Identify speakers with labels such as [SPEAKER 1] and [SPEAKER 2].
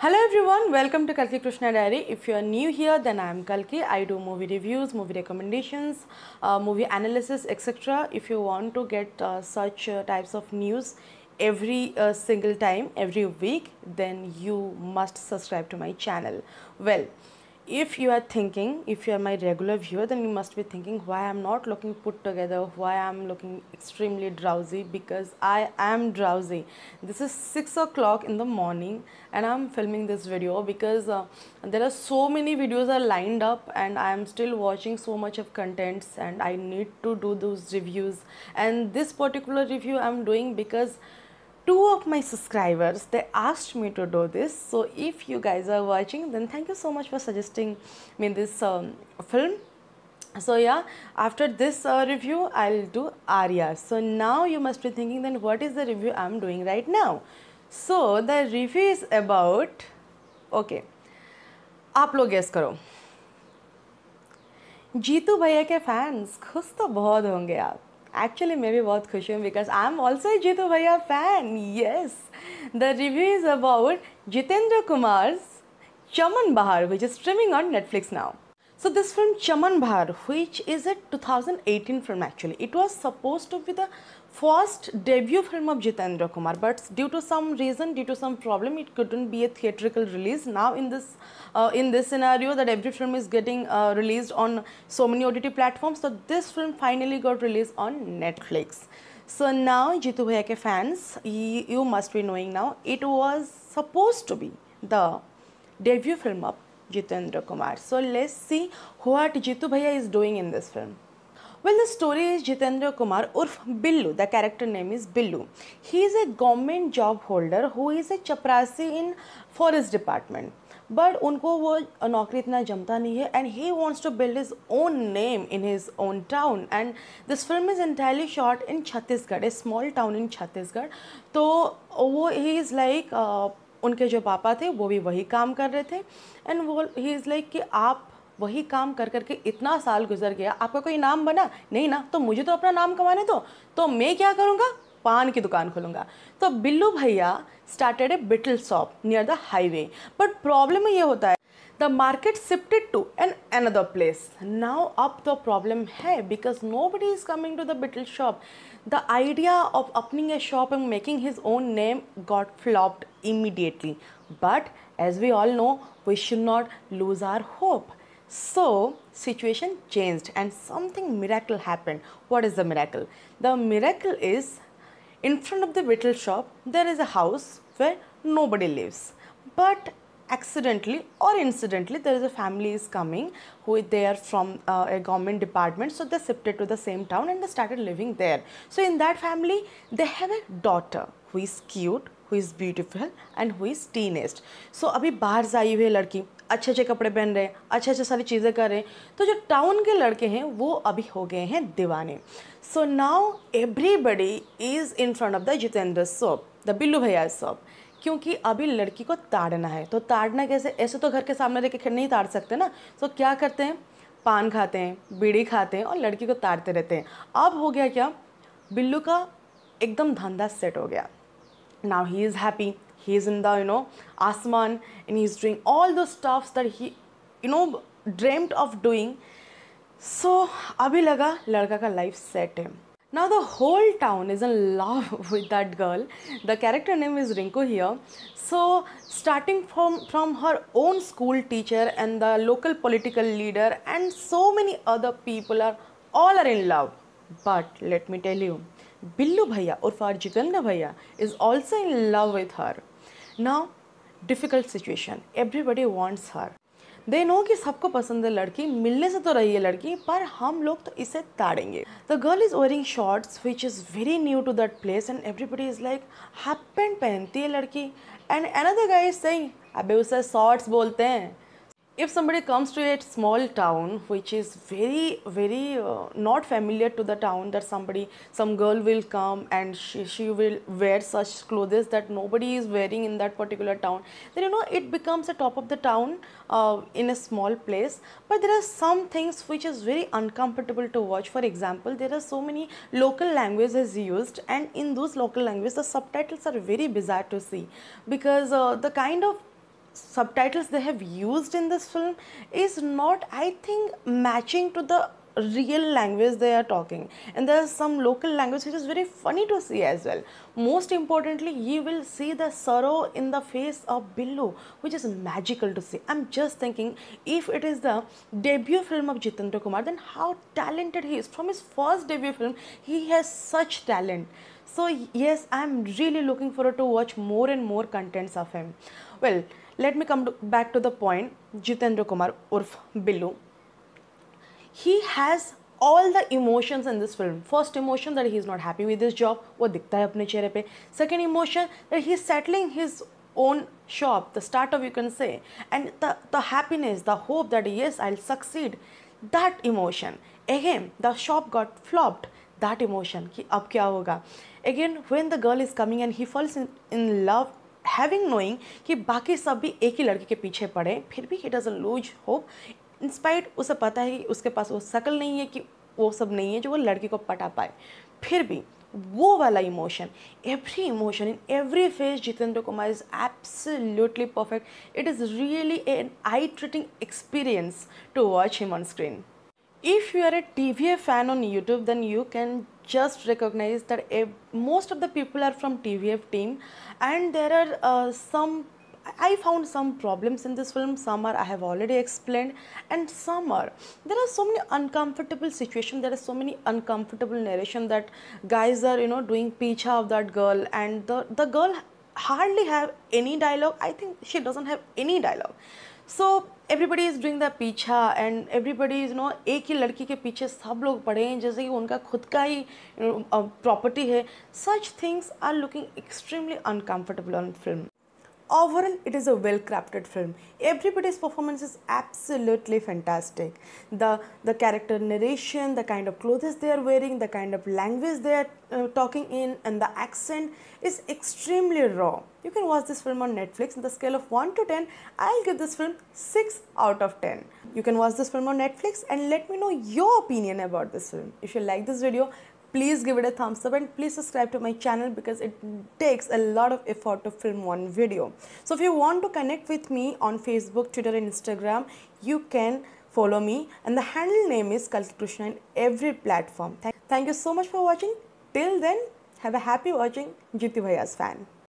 [SPEAKER 1] Hello everyone, welcome to Kalki Krishna Diary. If you are new here, then I am Kalki. I do movie reviews, movie recommendations, uh, movie analysis, etc. If you want to get uh, such uh, types of news every uh, single time, every week, then you must subscribe to my channel. Well, if you are thinking if you are my regular viewer then you must be thinking why i'm not looking put together why i'm looking extremely drowsy because i am drowsy this is 6 o'clock in the morning and i'm filming this video because uh, there are so many videos are lined up and i am still watching so much of contents and i need to do those reviews and this particular review i'm doing because two of my subscribers they asked me to do this so if you guys are watching then thank you so much for suggesting me this um, film so yeah after this uh, review i'll do aria so now you must be thinking then what is the review i'm doing right now so the review is about okay आप लोग guess करो जीतू भैया के fans खुश तो बहुत होंगे आप एक्चुअली मैं भी बहुत खुश हूँ because I am also Jeetu Bhaiya fan yes the review is about Jitendra Kumar Chaman Bahar which is streaming on Netflix now So this film Chaman Bhar, which is a 2018 film actually, it was supposed to be the first debut film of Jitendra Kumar, but due to some reason, due to some problem, it couldn't be a theatrical release. Now in this uh, in this scenario that every film is getting uh, released on so many OTT platforms, so this film finally got released on Netflix. So now Jitu Bhaiya fans, you must be knowing now, it was supposed to be the debut film of Jitendra Kumar so let's see what Jeetu Bhaiya is doing in this film well the story is Jitendra Kumar उर्फ Billu the character name is Billu he is a government job holder who is a चपरासी in forest department but उनको वो नौकरी इतना जमता नहीं है and he wants to build his own name in his own town and this film is entirely shot in Chhattisgarh a small town in Chhattisgarh तो वो ही इज़ लाइक उनके जो पापा थे वो भी वही काम कर रहे थे एंड वो ही इज़ लाइक कि आप वही काम कर करके इतना साल गुजर गया आपका कोई नाम बना नहीं ना तो मुझे तो अपना नाम कमाने दो तो मैं क्या करूँगा पान की दुकान खोलूँगा तो Billu Bhaiya started a little shop near the highway but problem ये होता है the market shifted to an another place. Now up the problem hai because nobody is coming to the bittle shop. The idea of opening a shop and making his own name got flopped immediately. But as we all know, we should not lose our hope. So situation changed and something miracle happened. What is the miracle? The miracle is in front of the bittle shop there is a house where nobody lives. But accidentally or incidentally there is a family is coming who they are from uh, a government department so they shifted to the same town and they started living there so in that family they have a daughter who is cute who is beautiful, and who is teenaged So abhi सो अभी बाहर से आई हुई है लड़की अच्छे अच्छे कपड़े पहन रहे हैं अच्छे अच्छे सारी चीज़ें कर रहे हैं तो जो टाउन के लड़के हैं वो अभी हो गए हैं दीवाने so now everybody is in front of the Jitendra shop the Billu Bhaiya shop क्योंकि अभी लड़की को ताड़ना है तो ताड़ना कैसे ऐसे तो घर के सामने रह के नहीं ताड़ सकते ना तो क्या करते हैं पान खाते हैं बीड़ी खाते हैं और लड़की को ताड़ते रहते हैं अब हो गया क्या बिल्लू का एकदम धंधा सेट हो गया now he is happy he is in the you know आसमान in is doing all the stuff दर he you know dreamed of doing so अभी लगा लड़का का लाइफ सेट है Now the whole town is in love with that girl. The character name is Rinku here. So starting from, from her own school teacher and the local political leader and so many other people are all are in love. But let me tell you, Billu Bhaiya or Farjikalna Bhaiya is also in love with her. Now difficult situation, everybody wants her. They know कि सबको पसंद है लड़की मिलने से तो रही है लड़की पर हम लोग तो इसे ताड़ेंगे the girl is wearing shorts which is very new to that place and everybody is like half pant पहनती है लड़की एंड अनदर इज सही अबे उसे शॉर्ट्स बोलते हैं if somebody comes to a small town which is very very uh, not familiar to the town that somebody some girl will come and she, she will wear such clothes that nobody is wearing in that particular town then you know it becomes a top of the town uh, in a small place but there are some things which is very uncomfortable to watch for example there are so many local languages used and in those local languages the subtitles are very bizarre to see because uh, the kind of subtitles they have used in this film is not i think matching to the real language they are talking and there is some local language which is very funny to see as well most importantly you will see the sorrow in the face of billu which is magical to see i'm just thinking if it is the debut film of jitendra kumar then how talented he is from his first debut film he has such talent so yes i'm really looking forward to watch more and more contents of him well let me come back to the point Jitendra Kumar उर्फ Billu he has all the emotions in this film first emotion that he is not happy with this job वो दिखता है अपने चेहरे पे second emotion that he is settling his own shop the start of you can say and the happiness the hope that yes I succeed that emotion again the shop got flopped that emotion कि अब क्या होगा again when the girl is coming and he falls in love having knowing कि बाकी सब भी एक ही लड़के के पीछे पड़े फिर भी he doesn't lose hope in spite उसे पता है कि उसके पास वो शक्ल नहीं है कि वो सब नहीं है जो वो लड़की को पटा पाए फिर भी वो वाला emotion every emotion in every phase Jitendra Kumar is absolutely perfect it is really an eye treating experience to watch him on screen if you are a TVA fan on YouTube, then you can just recognize that most of the people are from TVF team, and there are uh, some. I found some problems in this film. Some are I have already explained, and some are there are so many uncomfortable situations. There are so many uncomfortable narration that guys are you know doing picha of that girl, and the the girl hardly have any dialogue. I think she doesn't have any dialogue. So everybody is doing the पीछा and everybody is no एक ही लड़की के पीछे सब लोग पड़े हैं जैसे कि उनका खुद का ही प्रॉपर्टी है such things are looking extremely uncomfortable on film overall it is a well crafted film everybody's performance is absolutely fantastic the the character narration the kind of clothes they are wearing the kind of language they are uh, talking in and the accent is extremely raw you can watch this film on netflix on the scale of 1 to 10 i'll give this film 6 out of 10 you can watch this film on netflix and let me know your opinion about this film if you like this video please give it a thumbs up and please subscribe to my channel because it takes a lot of effort to film one video so if you want to connect with me on facebook twitter and instagram you can follow me and the handle name is Kalki Krishna in every platform. Thank you so much for watching. Till then, have a happy watching Jyoti Bhaiya's fan.